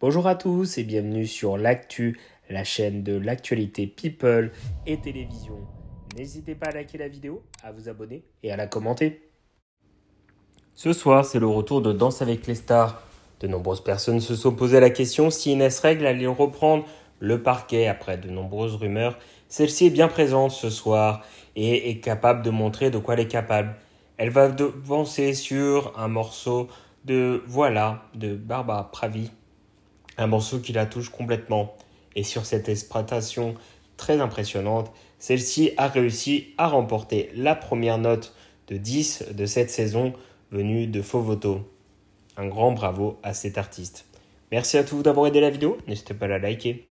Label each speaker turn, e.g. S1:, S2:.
S1: Bonjour à tous et bienvenue sur l'actu, la chaîne de l'actualité people et télévision. N'hésitez pas à liker la vidéo, à vous abonner et à la commenter. Ce soir, c'est le retour de Danse avec les stars. De nombreuses personnes se sont posées la question si Inès Règle allait reprendre le parquet après de nombreuses rumeurs. Celle-ci est bien présente ce soir et est capable de montrer de quoi elle est capable. Elle va devancer sur un morceau de Voilà de Barbara Pravi un morceau qui la touche complètement. Et sur cette exploitation très impressionnante, celle-ci a réussi à remporter la première note de 10 de cette saison venue de Fovoto. Un grand bravo à cet artiste. Merci à tous d'avoir aidé la vidéo, n'hésitez pas à la liker.